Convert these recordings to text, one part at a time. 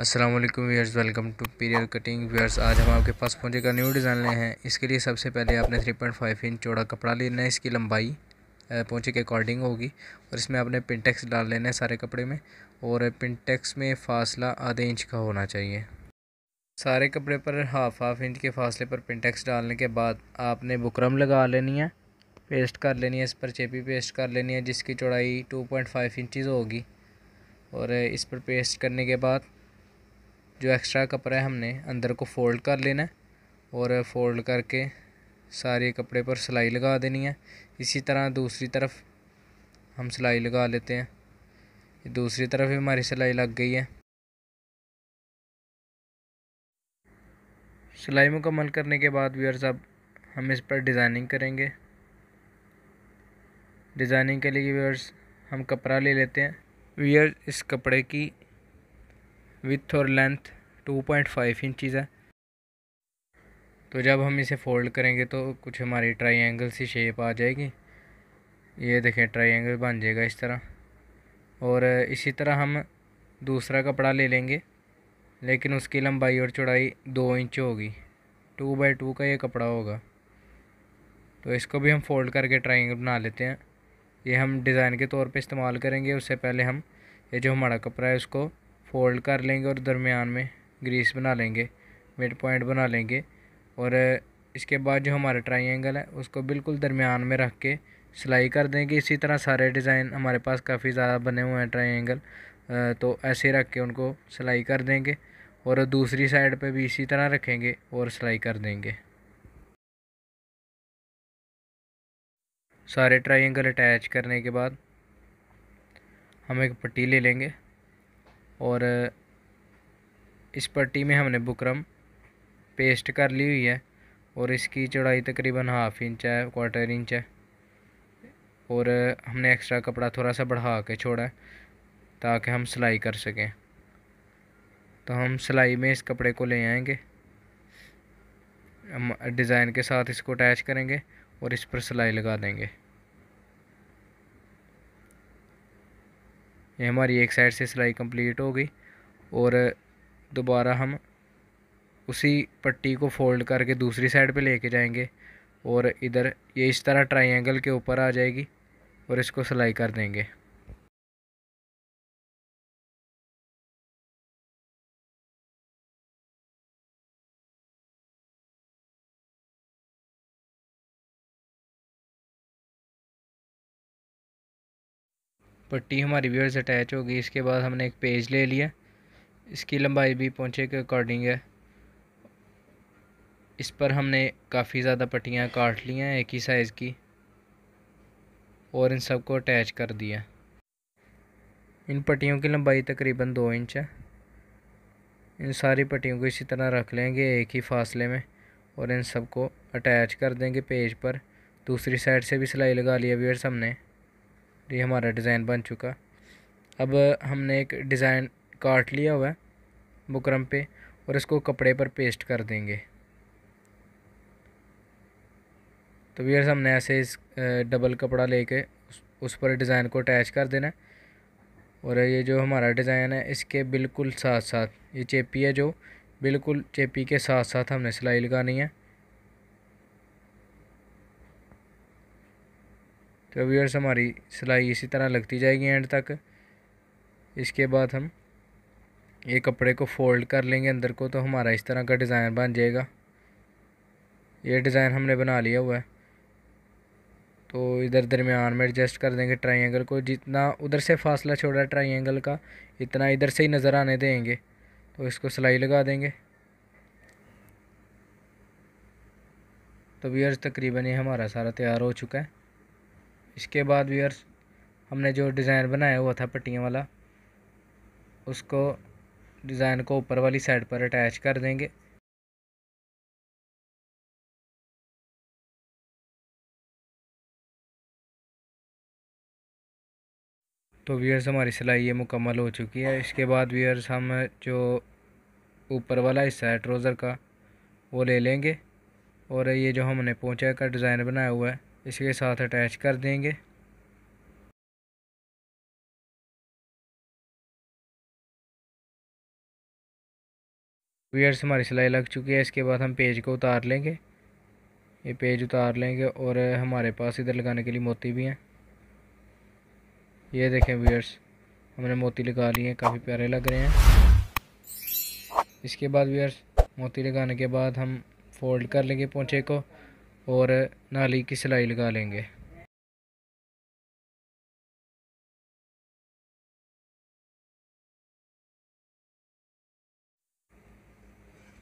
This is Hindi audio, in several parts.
अस्सलाम वालेकुम viewers welcome to period cutting viewers आज हम आपके पास का न्यू डिज़ाइन ले हैं इसके लिए सबसे पहले आपने 3.5 इंच चौड़ा कपड़ा लेना है इसकी लंबाई पहुंचे के अकॉर्डिंग होगी और इसमें आपने पिनटेक्स डाल लेना है सारे कपड़े में और पिनटेक्स में फासला आधे इंच का होना चाहिए सारे कपड़े पर हाफ हाफ इंच के फासले पर पिनटेक्स डालने के बाद आपने बुकरम लगा लेनी है पेस्ट कर लेनी है इस पर चेपी पेस्ट कर लेनी है जिसकी चौड़ाई टू पॉइंट फाइव इंचज़ होगी और इस पर पेस्ट करने के बाद जो एक्स्ट्रा कपड़ा है हमने अंदर को फ़ोल्ड कर लेना है और फोल्ड करके सारे कपड़े पर सिलाई लगा देनी है इसी तरह दूसरी तरफ हम सिलाई लगा लेते हैं दूसरी तरफ भी हमारी सिलाई लग गई है सिलाई मुकम्मल करने के बाद व्यूअर्स अब हम इस पर डिज़ाइनिंग करेंगे डिज़ाइनिंग के लिए व्यूअर्स हम कपड़ा ले लेते हैं व्यूअर्स इस कपड़े की विथ और लेंथ 2.5 इंचज़ है तो जब हम इसे फोल्ड करेंगे तो कुछ हमारी ट्राइंगल सी शेप आ जाएगी ये देखें ट्राइंगल बन जाएगा इस तरह और इसी तरह हम दूसरा कपड़ा ले लेंगे लेकिन उसकी लंबाई और चौड़ाई दो इंच होगी टू बाई टू का ये कपड़ा होगा तो इसको भी हम फोल्ड करके ट्राइंगल बना लेते हैं ये हम डिज़ाइन के तौर पे इस्तेमाल करेंगे उससे पहले हम ये जो हमारा कपड़ा है उसको फोल्ड कर लेंगे और दरमियान में ग्रीस बना लेंगे मिड पॉइंट बना लेंगे और इसके बाद जो हमारा ट्राइंगल है उसको बिल्कुल दरमियान में रख के सिलाई कर देंगे इसी तरह सारे डिज़ाइन हमारे पास काफ़ी ज़्यादा बने हुए हैं ट्राइंगल तो ऐसे रख के उनको सिलाई कर देंगे और दूसरी साइड पे भी इसी तरह रखेंगे और सिलाई कर देंगे सारे ट्राइंगल अटैच करने के बाद हम एक पट्टी ले लेंगे और इस पट्टी में हमने बुकरम पेस्ट कर ली हुई है और इसकी चौड़ाई तकरीबन हाफ इंच है क्वार्टर इंच है और हमने एक्स्ट्रा कपड़ा थोड़ा सा बढ़ा के छोड़ा है ताकि हम सिलाई कर सकें तो हम सिलाई में इस कपड़े को ले आएंगे हम डिज़ाइन के साथ इसको अटैच करेंगे और इस पर सिलाई लगा देंगे ये हमारी एक साइड से सिलाई कंप्लीट हो गई और दोबारा हम उसी पट्टी को फोल्ड करके दूसरी साइड पे लेके जाएंगे और इधर ये इस तरह ट्रायंगल के ऊपर आ जाएगी और इसको सिलाई कर देंगे पट्टी हमारी व्यवर्स अटैच हो गई इसके बाद हमने एक पेज ले लिया इसकी लंबाई भी पहुँचे के अकॉर्डिंग है इस पर हमने काफ़ी ज़्यादा पट्टियाँ काट ली हैं एक ही साइज़ की और इन सबको अटैच कर दिया इन पट्टियों की लंबाई तकरीबन दो इंच है इन सारी पट्टियों को इसी तरह रख लेंगे एक ही फासले में और इन सबको अटैच कर देंगे पेज पर दूसरी साइड से भी सिलाई लगा लिया व्यर्स हमने ये हमारा डिज़ाइन बन चुका अब हमने एक डिज़ाइन काट लिया हुआ है बुकरम पे और इसको कपड़े पर पेस्ट कर देंगे तो वीयर्स हमने ऐसे इस डबल कपड़ा लेके उस, उस पर डिज़ाइन को अटैच कर देना है और ये जो हमारा डिज़ाइन है इसके बिल्कुल साथ साथ ये चेपी है जो बिल्कुल चेपी के साथ साथ हमने सिलाई लगानी है तो व्यूअर्स हमारी सिलाई इसी तरह लगती जाएगी एंड तक इसके बाद हम ये कपड़े को फोल्ड कर लेंगे अंदर को तो हमारा इस तरह का डिज़ाइन बन जाएगा ये डिज़ाइन हमने बना लिया हुआ है तो इधर दरमियान में एडजस्ट कर देंगे ट्राइंगल को जितना उधर से फासला छोड़ा है ट्राइंगल का इतना इधर से ही नज़र आने देंगे तो इसको सिलाई लगा देंगे तो व्यर्स तकरीबन ये हमारा सारा तैयार हो चुका है इसके बाद व्यूअर्स हमने जो डिज़ाइन बनाया हुआ था पट्टियों वाला उसको डिज़ाइन को ऊपर वाली साइड पर अटैच कर देंगे तो व्यूअर्स हमारी सिलाई ये मुकम्मल हो चुकी है इसके बाद व्यूअर्स हम जो ऊपर वाला हिस्सा है ट्रोज़र का वो ले लेंगे और ये जो हमने पोचा का डिज़ाइन बनाया हुआ है इसके साथ अटैच कर देंगे वीयर्स हमारी सिलाई लग चुकी है इसके बाद हम पेज को उतार लेंगे ये पेज उतार लेंगे और हमारे पास इधर लगाने के लिए मोती भी हैं ये देखें वीयर्स हमने मोती लगा लिए हैं काफ़ी प्यारे लग रहे हैं इसके बाद वीयर्स मोती लगाने के बाद हम फोल्ड कर लेंगे पोंछे को और नाली की सिलाई लगा लेंगे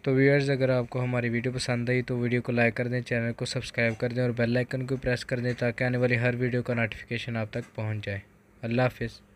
तो व्यूअर्स अगर आपको हमारी वीडियो पसंद आई तो वीडियो को लाइक कर दें चैनल को सब्सक्राइब कर दें और बेल आइकन को प्रेस कर दें ताकि आने वाली हर वीडियो का नोटिफिकेशन आप तक पहुंच जाए अल्लाह हाफिज़